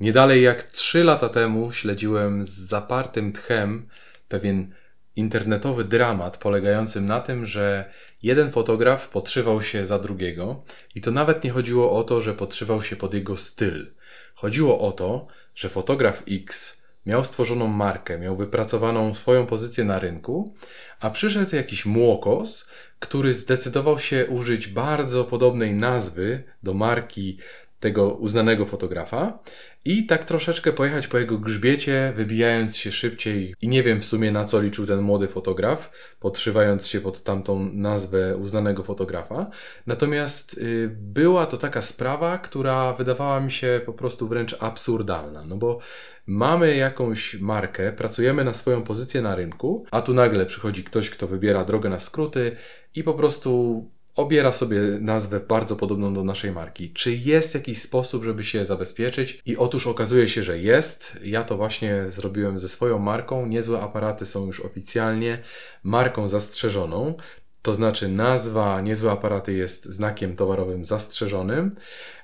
Niedalej jak trzy lata temu śledziłem z zapartym tchem pewien internetowy dramat polegający na tym, że jeden fotograf podszywał się za drugiego i to nawet nie chodziło o to, że podszywał się pod jego styl. Chodziło o to, że fotograf X miał stworzoną markę, miał wypracowaną swoją pozycję na rynku, a przyszedł jakiś młokos, który zdecydował się użyć bardzo podobnej nazwy do marki tego uznanego fotografa i tak troszeczkę pojechać po jego grzbiecie, wybijając się szybciej i nie wiem w sumie na co liczył ten młody fotograf, podszywając się pod tamtą nazwę uznanego fotografa. Natomiast y, była to taka sprawa, która wydawała mi się po prostu wręcz absurdalna, no bo mamy jakąś markę, pracujemy na swoją pozycję na rynku, a tu nagle przychodzi ktoś, kto wybiera drogę na skróty i po prostu obiera sobie nazwę bardzo podobną do naszej marki. Czy jest jakiś sposób, żeby się zabezpieczyć? I otóż okazuje się, że jest. Ja to właśnie zrobiłem ze swoją marką. Niezłe aparaty są już oficjalnie marką zastrzeżoną. To znaczy nazwa niezłe aparaty jest znakiem towarowym zastrzeżonym,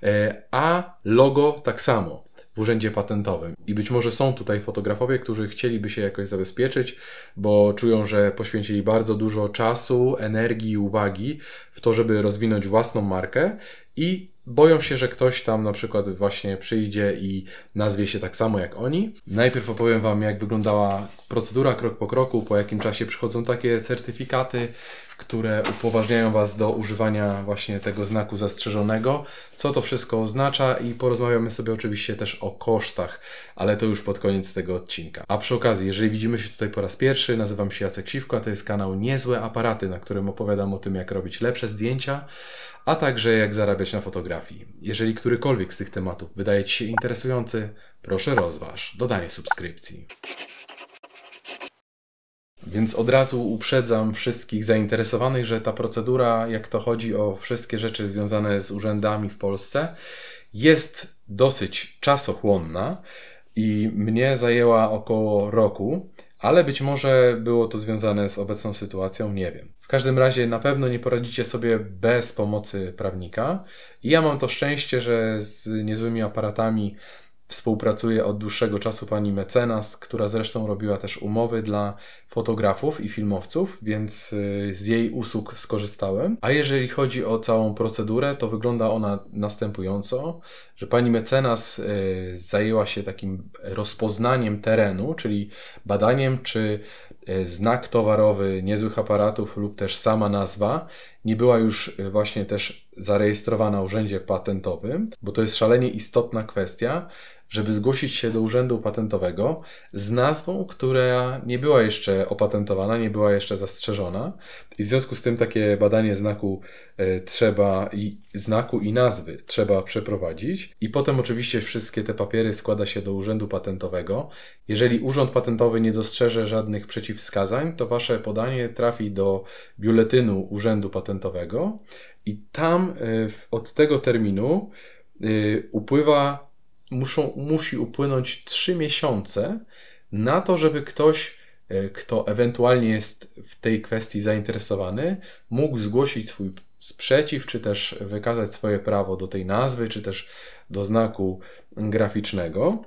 e, a logo tak samo w urzędzie patentowym. I być może są tutaj fotografowie, którzy chcieliby się jakoś zabezpieczyć, bo czują, że poświęcili bardzo dużo czasu, energii i uwagi w to, żeby rozwinąć własną markę i boją się, że ktoś tam na przykład właśnie przyjdzie i nazwie się tak samo jak oni. Najpierw opowiem Wam, jak wyglądała procedura krok po kroku, po jakim czasie przychodzą takie certyfikaty, które upoważniają Was do używania właśnie tego znaku zastrzeżonego, co to wszystko oznacza i porozmawiamy sobie oczywiście też o kosztach, ale to już pod koniec tego odcinka. A przy okazji, jeżeli widzimy się tutaj po raz pierwszy, nazywam się Jacek Siwko, to jest kanał Niezłe Aparaty, na którym opowiadam o tym, jak robić lepsze zdjęcia, a także jak zarabiać na fotografii. Jeżeli którykolwiek z tych tematów wydaje Ci się interesujący, proszę rozważ dodanie subskrypcji. Więc od razu uprzedzam wszystkich zainteresowanych, że ta procedura, jak to chodzi o wszystkie rzeczy związane z urzędami w Polsce, jest dosyć czasochłonna i mnie zajęła około roku. Ale być może było to związane z obecną sytuacją, nie wiem. W każdym razie na pewno nie poradzicie sobie bez pomocy prawnika. I ja mam to szczęście, że z niezłymi aparatami Współpracuje od dłuższego czasu pani mecenas, która zresztą robiła też umowy dla fotografów i filmowców, więc y, z jej usług skorzystałem. A jeżeli chodzi o całą procedurę, to wygląda ona następująco, że pani mecenas y, zajęła się takim rozpoznaniem terenu, czyli badaniem, czy y, znak towarowy niezłych aparatów lub też sama nazwa nie była już e, właśnie też zarejestrowana w urzędzie patentowym, bo to jest szalenie istotna kwestia, żeby zgłosić się do urzędu patentowego z nazwą, która nie była jeszcze opatentowana, nie była jeszcze zastrzeżona. I w związku z tym takie badanie znaku e, trzeba i znaku i nazwy trzeba przeprowadzić. I potem oczywiście wszystkie te papiery składa się do urzędu patentowego. Jeżeli urząd patentowy nie dostrzeże żadnych przeciwwskazań, to wasze podanie trafi do biuletynu urzędu patentowego patentowego i tam y, od tego terminu y, upływa, muszą, musi upłynąć 3 miesiące na to, żeby ktoś, y, kto ewentualnie jest w tej kwestii zainteresowany, mógł zgłosić swój sprzeciw, czy też wykazać swoje prawo do tej nazwy, czy też do znaku graficznego.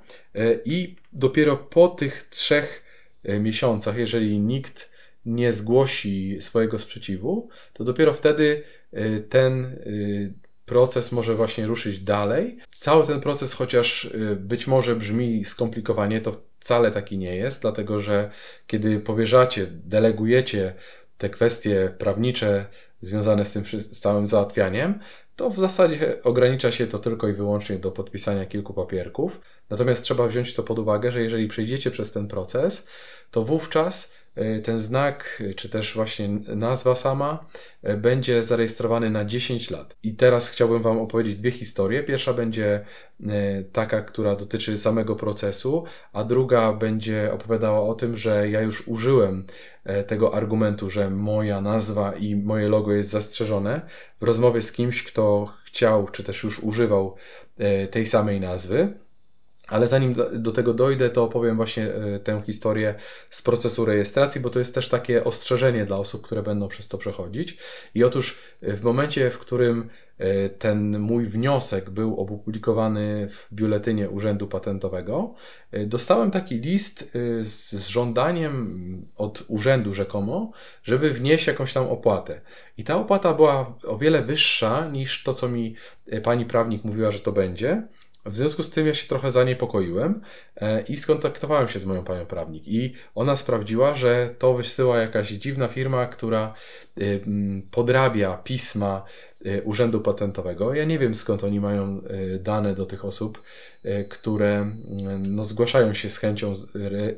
I dopiero po tych trzech miesiącach, jeżeli nikt nie zgłosi swojego sprzeciwu, to dopiero wtedy y, ten y, proces może właśnie ruszyć dalej. Cały ten proces, chociaż y, być może brzmi skomplikowanie, to wcale taki nie jest, dlatego że kiedy powierzacie, delegujecie te kwestie prawnicze związane z tym stałym załatwianiem, to w zasadzie ogranicza się to tylko i wyłącznie do podpisania kilku papierków. Natomiast trzeba wziąć to pod uwagę, że jeżeli przejdziecie przez ten proces, to wówczas E, ten znak, e, czy też właśnie nazwa sama, e, będzie zarejestrowany na 10 lat. I teraz chciałbym Wam opowiedzieć dwie historie. Pierwsza będzie taka, która dotyczy samego procesu, a druga będzie opowiadała o tym, że ja już użyłem tego argumentu, że moja nazwa i moje logo jest zastrzeżone w rozmowie z kimś, kto chciał, czy też już używał tej samej nazwy. Ale zanim do tego dojdę, to opowiem właśnie e, tę historię z procesu rejestracji, bo to jest też takie ostrzeżenie dla osób, które będą przez to przechodzić. I otóż e, w momencie, w którym e, ten mój wniosek był opublikowany w biuletynie Urzędu Patentowego, dostałem taki list z, żądaniem od urzędu rzekomo, żeby wnieść jakąś tam opłatę. I ta opłata była o wiele wyższa niż to, co mi pani prawnik mówiła, że to będzie. W związku z tym ja się trochę zaniepokoiłem e, i skontaktowałem się z moją panią prawnik i ona sprawdziła, że to wysyła jakaś dziwna firma, która e, podrabia pisma Y, urzędu Patentowego. Ja nie wiem skąd oni mają y, dane do tych osób, y, które no, zgłaszają się z chęcią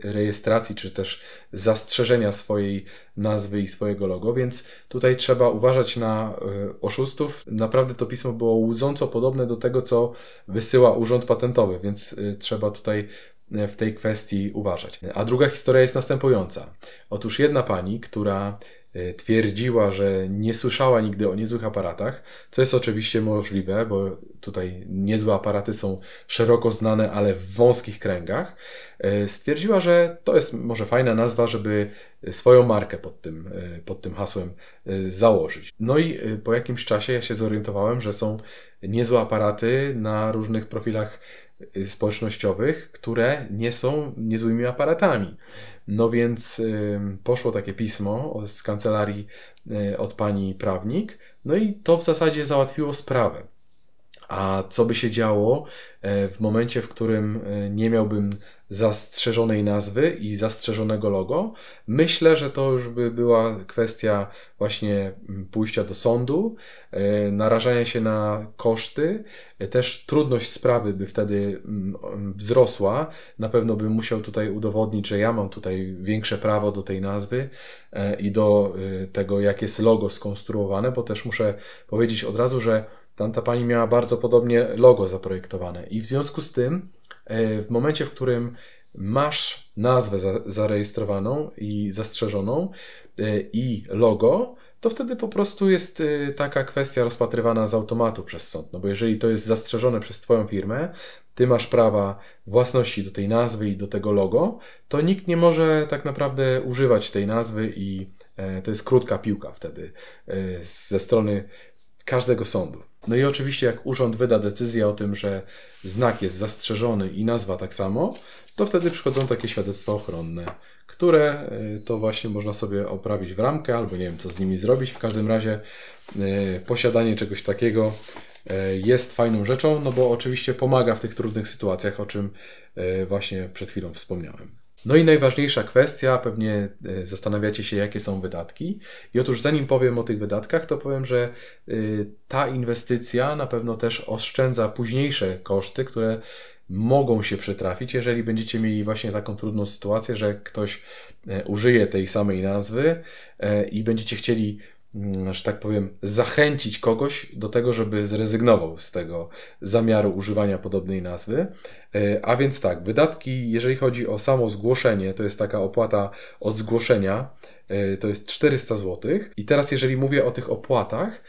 rejestracji czy też zastrzeżenia swojej nazwy i swojego logo, więc tutaj trzeba uważać na oszustów. Naprawdę to pismo było łudząco podobne do tego, co wysyła Urząd Patentowy, więc trzeba tutaj w tej kwestii uważać. A druga historia jest następująca. Otóż jedna pani, która E, twierdziła, że nie słyszała nigdy o niezłych aparatach, co jest oczywiście możliwe, bo tutaj niezłe aparaty są szeroko znane, ale w wąskich kręgach. E, stwierdziła, że to jest może fajna nazwa, żeby swoją markę pod tym, e, pod tym hasłem założyć. No i po jakimś czasie ja się zorientowałem, że są niezłe aparaty na różnych profilach Y, społecznościowych, które nie są niezłymi aparatami. No więc poszło takie pismo z kancelarii y, od pani prawnik, no i to w zasadzie załatwiło sprawę. A co by się działo e, w momencie, w którym e, nie miałbym zastrzeżonej nazwy i zastrzeżonego logo? Myślę, że to już by była kwestia właśnie mm, pójścia do sądu, e, narażania się na koszty, też trudność sprawy by wtedy mm, wzrosła. Na pewno bym musiał tutaj udowodnić, że ja mam tutaj większe prawo do tej nazwy i do tego, jak jest logo skonstruowane, bo też muszę powiedzieć od razu, że Tamta no, ta pani miała bardzo podobnie logo zaprojektowane. I w związku z tym, e, w momencie, w którym masz nazwę zarejestrowaną i zastrzeżoną e, i logo, to wtedy po prostu jest e, taka kwestia rozpatrywana z automatu przez sąd. No bo jeżeli to jest zastrzeżone przez Twoją firmę, Ty masz prawa własności do tej nazwy i do tego logo, to nikt nie może tak naprawdę używać tej nazwy i to jest krótka piłka wtedy ze strony każdego sądu. No i oczywiście, jak urząd wyda decyzję o tym, że znak jest zastrzeżony i nazwa tak samo, to wtedy przychodzą takie świadectwa ochronne, które e, to właśnie można sobie oprawić w ramkę, albo nie wiem, co z nimi zrobić. W każdym razie e, posiadanie czegoś takiego e, jest fajną rzeczą, no bo oczywiście pomaga w tych trudnych sytuacjach, o czym właśnie przed chwilą wspomniałem. No i najważniejsza kwestia, pewnie e, zastanawiacie się, jakie są wydatki. I otóż, zanim powiem o tych wydatkach, to powiem, że y, ta inwestycja na pewno też oszczędza późniejsze koszty, które mogą się przytrafić, jeżeli będziecie mieli właśnie taką trudną sytuację, że ktoś e, użyje tej samej nazwy e, i będziecie chcieli Mm, że tak powiem, zachęcić kogoś do tego, żeby zrezygnował z tego zamiaru używania podobnej nazwy. E, a więc tak, wydatki, jeżeli chodzi o samo zgłoszenie, to jest taka opłata od zgłoszenia, e, to jest 400 zł. I teraz, jeżeli mówię o tych opłatach,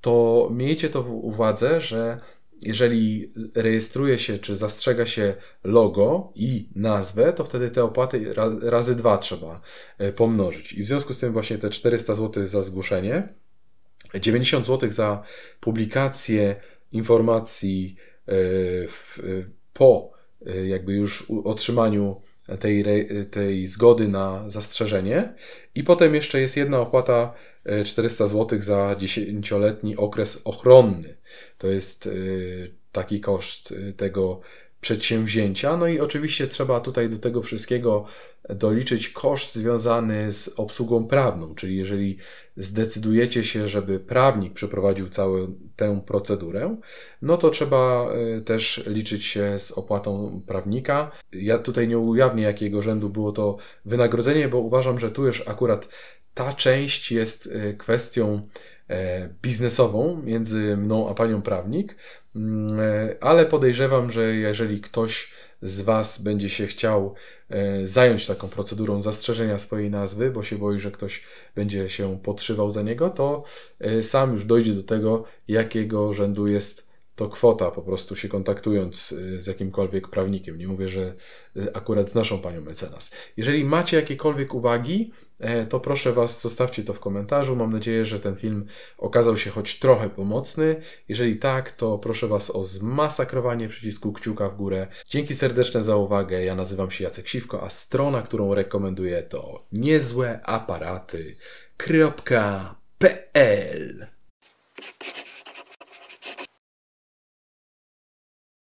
to miejcie to w uwadze, że jeżeli rejestruje się czy zastrzega się logo i nazwę, to wtedy te opłaty razy dwa trzeba e, pomnożyć. I w związku z tym właśnie te 400 zł za zgłoszenie, 90 zł za publikację informacji e, e, po jakby już otrzymaniu tej, tej zgody na zastrzeżenie. I potem jeszcze jest jedna opłata 400 e, zł za 10-letni okres ochronny. To jest e, taki koszt e, tego przedsięwzięcia. No i oczywiście trzeba tutaj do tego wszystkiego doliczyć koszt związany z obsługą prawną, czyli jeżeli zdecydujecie się, żeby prawnik przeprowadził całą tę procedurę, no to trzeba e, też liczyć się z opłatą prawnika. Ja tutaj nie ujawnię jakiego rzędu było to wynagrodzenie, bo uważam, że tu już akurat ta część jest e, kwestią E, biznesową między mną a panią prawnik, mm, e, ale podejrzewam, że jeżeli ktoś z Was będzie się chciał e, zająć taką procedurą zastrzeżenia swojej nazwy, bo się boi, że ktoś będzie się podszywał za niego, to sam już dojdzie do tego, jakiego rzędu jest to kwota po prostu się kontaktując y, z jakimkolwiek prawnikiem. Nie mówię, że y, akurat z naszą panią mecenas. Jeżeli macie jakiekolwiek uwagi, e, to proszę Was, zostawcie to w komentarzu. Mam nadzieję, że ten film okazał się choć trochę pomocny. Jeżeli tak, to proszę Was o zmasakrowanie przycisku kciuka w górę. Dzięki serdeczne za uwagę. Ja nazywam się Jacek Siwko, a strona, którą rekomenduję to niezłeaparaty.pl